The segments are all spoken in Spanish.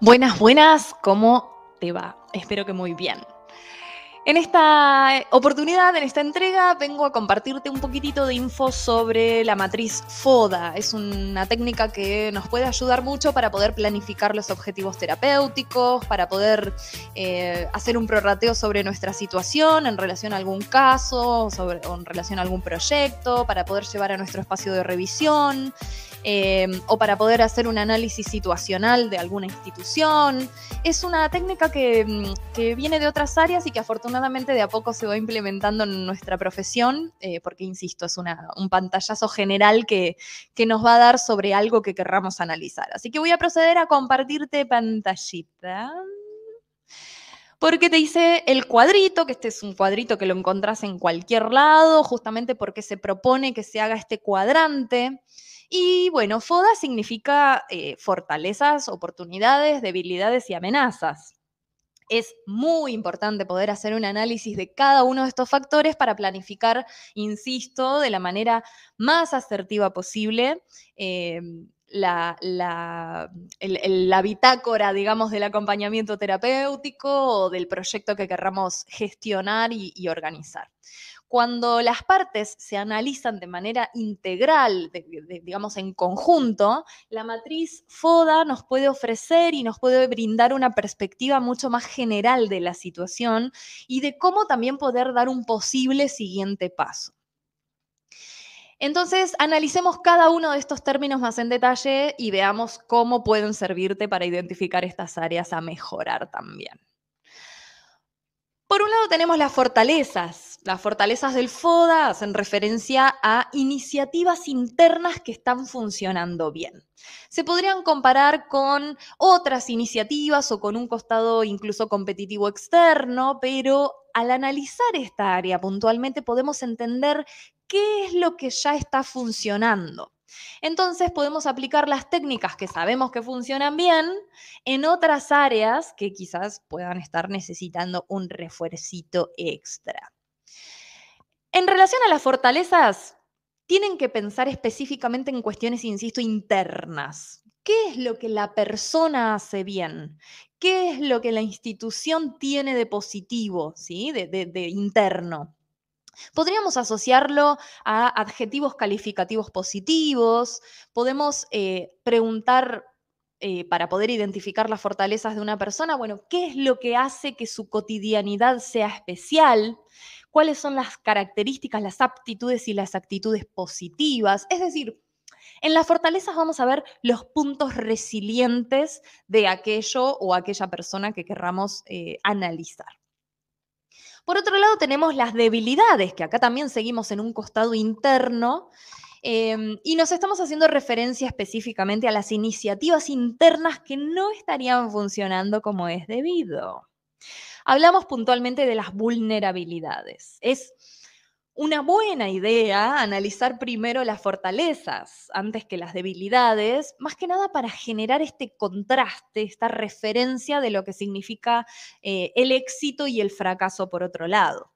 Buenas, buenas, ¿cómo te va? Espero que muy bien. En esta oportunidad, en esta entrega, vengo a compartirte un poquitito de info sobre la matriz FODA. Es una técnica que nos puede ayudar mucho para poder planificar los objetivos terapéuticos, para poder eh, hacer un prorrateo sobre nuestra situación en relación a algún caso sobre, o en relación a algún proyecto, para poder llevar a nuestro espacio de revisión. Em, o para poder hacer un análisis situacional de alguna institución. Es una técnica que, mm, que, viene de otras áreas y que afortunadamente de a poco se va implementando en nuestra profesión, eh, porque, insisto, es una, un pantallazo general que, que nos va a dar sobre algo que querramos analizar. Así que voy a proceder a compartirte pantallita porque te hice el cuadrito, que este es un cuadrito que lo encontrás en cualquier lado, justamente porque se propone que se haga este cuadrante. Y bueno, FODA significa eh, fortalezas, oportunidades, debilidades y amenazas. Es muy importante poder hacer un análisis de cada uno de estos factores para planificar, insisto, de la manera más asertiva posible. Eh, la, bitácora, digamos, del acompañamiento terapéutico o del proyecto que querramos gestionar y organizar. Cuando las partes se analizan de manera integral, digamos en conjunto, la matriz FODA nos puede ofrecer y nos puede brindar una perspectiva mucho más general de la situación y de cómo también poder dar un posible siguiente paso. Entonces, analicemos cada uno de estos términos más en detalle y veamos cómo pueden servirte para identificar estas áreas a mejorar también. Por un lado tenemos las fortalezas, las fortalezas del FODA hacen referencia a iniciativas internas que están funcionando bien. Se podrían comparar con otras iniciativas o con un costado incluso competitivo externo, pero al analizar esta área puntualmente podemos entender qué es lo que ya está funcionando. Entonces podemos aplicar las técnicas que sabemos que funcionan bien en otras áreas que quizás puedan estar necesitando un refuercito extra. En relación a las fortalezas, tienen que pensar específicamente en cuestiones, insisto, internas. ¿Qué es lo que la persona hace bien? ¿Qué es lo que la institución tiene de positivo, ¿sí? de, interno? Podríamos asociarlo a adjetivos calificativos positivos, podemos eh, preguntar eh, para poder identificar las fortalezas de una persona, bueno, ¿qué es lo que hace que su cotidianidad sea especial? cuáles son las características, las aptitudes y las actitudes positivas. Es decir, en las fortalezas vamos a ver los puntos resilientes de aquello o aquella persona que querramos eh, analizar. Por otro lado, tenemos las debilidades, que acá también seguimos en un costado interno, em, y nos estamos haciendo referencia específicamente a las iniciativas internas que no estarían funcionando como es debido. Hablamos puntualmente de las vulnerabilidades. Es una buena idea analizar primero las fortalezas antes que las debilidades, más que nada para generar este contraste, esta referencia de lo que significa eh, el éxito y el fracaso por otro lado.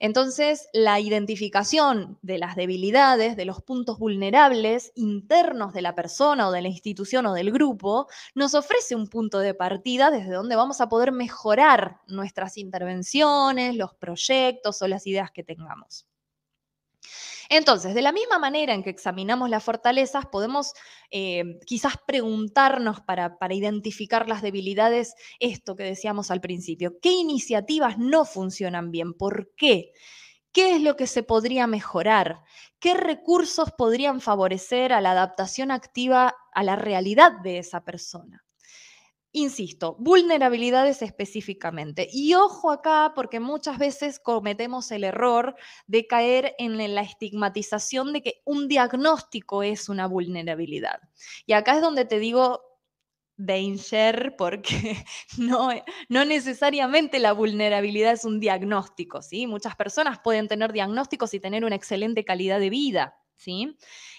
Entonces, la identificación de las debilidades, de los puntos vulnerables internos de la persona o de la institución o del grupo, nos ofrece un punto de partida desde donde vamos a poder mejorar nuestras intervenciones, los proyectos o las ideas que tengamos. Entonces, de la misma manera en que examinamos las fortalezas, podemos em, quizás preguntarnos para, para identificar las debilidades esto que decíamos al principio. ¿Qué iniciativas no funcionan bien? ¿Por qué? ¿Qué es lo que se podría mejorar? ¿Qué recursos podrían favorecer a la adaptación activa a la realidad de esa persona? Insisto, vulnerabilidades específicamente. Y ojo acá, porque muchas veces cometemos el error de caer en la estigmatización de que un diagnóstico es una vulnerabilidad. Y acá es donde te digo, danger porque no, no necesariamente la vulnerabilidad es un diagnóstico, ¿sí? Muchas personas pueden tener diagnósticos y tener una excelente calidad de vida. ¿sí?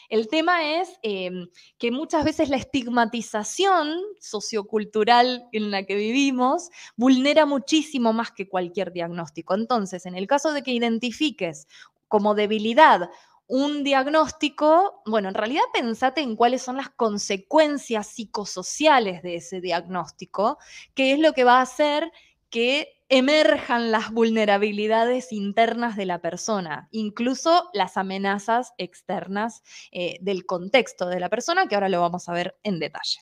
El tema es em, que muchas veces la estigmatización sociocultural en la que vivimos vulnera muchísimo más que cualquier diagnóstico. Entonces, en el caso de que identifiques como debilidad un diagnóstico, bueno, en realidad pensate en cuáles son las consecuencias psicosociales de ese diagnóstico, que es lo que va a hacer que emerjan las vulnerabilidades internas de la persona, incluso las amenazas externas eh, del contexto de la persona, que ahora lo vamos a ver en detalle.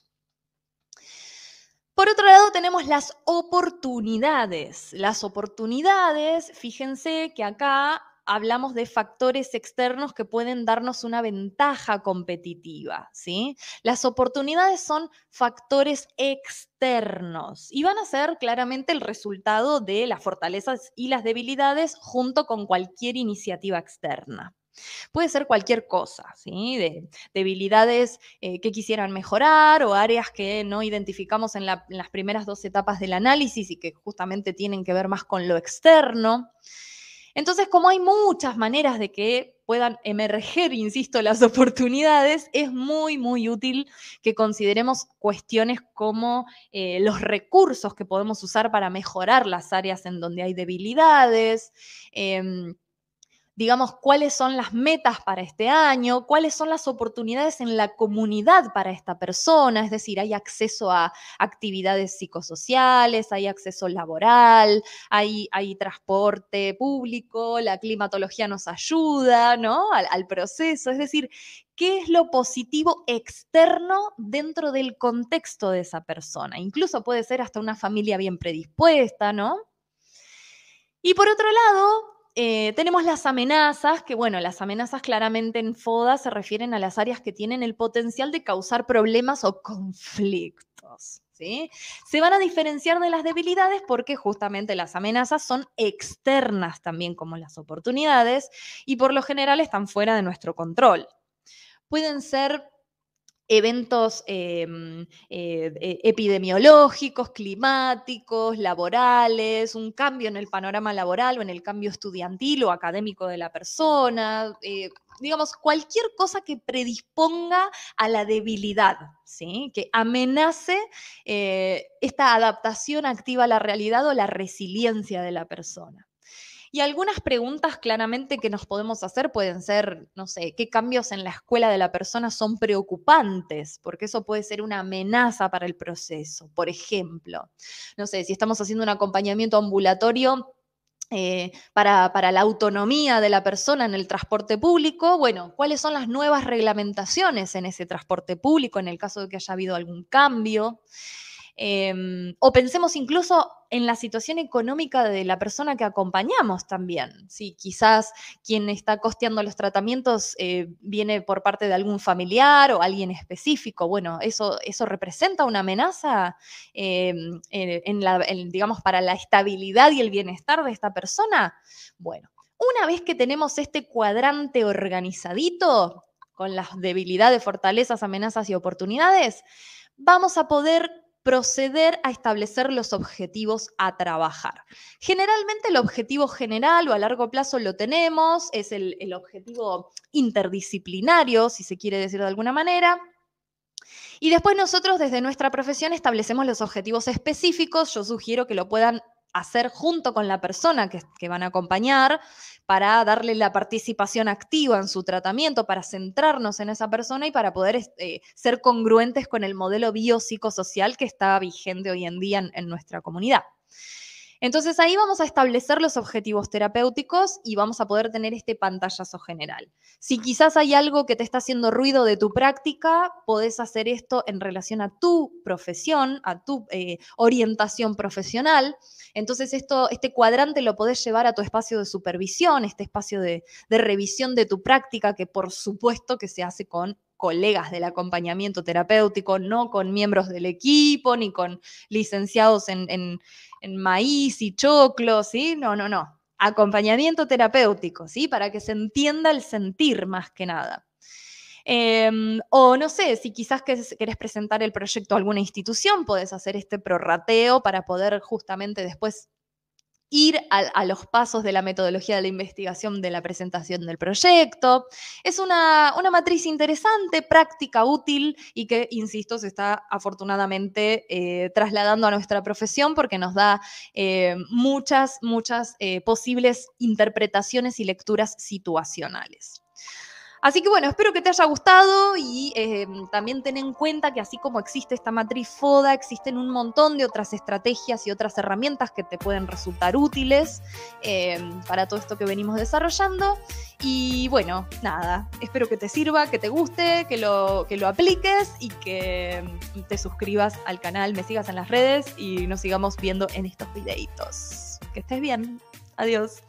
Por otro lado, tenemos las oportunidades. Las oportunidades, fíjense que acá hablamos de factores externos que pueden darnos una ventaja competitiva, ¿sí? Las oportunidades son factores externos y van a ser claramente el resultado de las fortalezas y las debilidades junto con cualquier iniciativa externa. Puede ser cualquier cosa, ¿sí? De debilidades eh, que quisieran mejorar o áreas que no identificamos en, en las primeras dos etapas del análisis y que justamente tienen que ver más con lo externo. Entonces, como hay muchas maneras de que puedan emerger, insisto, las oportunidades, es muy, muy útil que consideremos cuestiones como eh, los recursos que podemos usar para mejorar las áreas en donde hay debilidades. Em, digamos, cuáles son las metas para este año, cuáles son las oportunidades en la comunidad para esta persona, es decir, hay acceso a actividades psicosociales, hay acceso laboral, hay, transporte público, la climatología nos ayuda, ¿no? Al, al proceso, es decir, qué es lo positivo externo dentro del contexto de esa persona. Incluso puede ser hasta una familia bien predispuesta, ¿no? Y por otro lado, eh, tenemos las amenazas, que bueno, las amenazas claramente en FODA se refieren a las áreas que tienen el potencial de causar problemas o conflictos. ¿sí? Se van a diferenciar de las debilidades porque justamente las amenazas son externas también como las oportunidades y por lo general están fuera de nuestro control. Pueden ser eventos em, eh, e, epidemiológicos, climáticos, laborales, un cambio en el panorama laboral o en el cambio estudiantil o académico de la persona, eh, digamos, cualquier cosa que predisponga a la debilidad, que amenace eh, esta adaptación activa a la realidad o la resiliencia de la persona. Y algunas preguntas claramente que nos podemos hacer pueden ser, no sé, qué cambios en la escuela de la persona son preocupantes, porque eso puede ser una amenaza para el proceso. Por ejemplo, no sé, si estamos haciendo un acompañamiento ambulatorio, eh, para, para, la autonomía de la persona en el transporte público, bueno, cuáles son las nuevas reglamentaciones en ese transporte público en el caso de que haya habido algún cambio. Em, o pensemos incluso en la situación económica de la persona que acompañamos también. Si quizás quien está costeando los tratamientos eh, viene por parte de algún familiar o alguien específico, bueno, eso, eso representa una amenaza, em, en digamos, para la estabilidad y el bienestar de esta persona. Bueno, una vez que tenemos este cuadrante organizadito con las debilidades, fortalezas, amenazas y oportunidades, vamos a poder proceder a establecer los objetivos a trabajar. Generalmente el objetivo general o a largo plazo lo tenemos, es el, el objetivo interdisciplinario, si se quiere decir de alguna manera. Y después nosotros desde nuestra profesión establecemos los objetivos específicos. Yo sugiero que lo puedan hacer junto con la persona que, van a acompañar para darle la participación activa en su tratamiento, para centrarnos en esa persona y para poder eh, ser congruentes con el modelo biopsicosocial que está vigente hoy en día en nuestra comunidad. Entonces ahí vamos a establecer los objetivos terapéuticos y vamos a poder tener este pantallazo general. Si quizás hay algo que te está haciendo ruido de tu práctica, podés hacer esto en relación a tu profesión, a tu eh, orientación profesional. Entonces esto, este cuadrante lo podés llevar a tu espacio de supervisión, este espacio de, de revisión de tu práctica, que por supuesto que se hace con colegas del acompañamiento terapéutico, no con miembros del equipo, ni con licenciados en, maíz y choclo, ¿sí? No, no, no. Acompañamiento terapéutico, ¿sí? Para que se entienda el sentir más que nada. Em, o no sé, si quizás querés presentar el proyecto a alguna institución, podés hacer este prorrateo para poder justamente después ir a, los pasos de la metodología de la investigación de la presentación del proyecto. Es una, matriz interesante, práctica, útil y que, insisto, se está afortunadamente eh, trasladando a nuestra profesión porque nos da eh, muchas, muchas eh, posibles interpretaciones y lecturas situacionales. Así que bueno, espero que te haya gustado y eh, también ten en cuenta que así como existe esta matriz FODA, existen un montón de otras estrategias y otras herramientas que te pueden resultar útiles eh, para todo esto que venimos desarrollando. Y bueno, nada, espero que te sirva, que te guste, que lo, que lo apliques y que mm, te suscribas al canal, me sigas en las redes y nos sigamos viendo en estos videitos. Que estés bien. Adiós.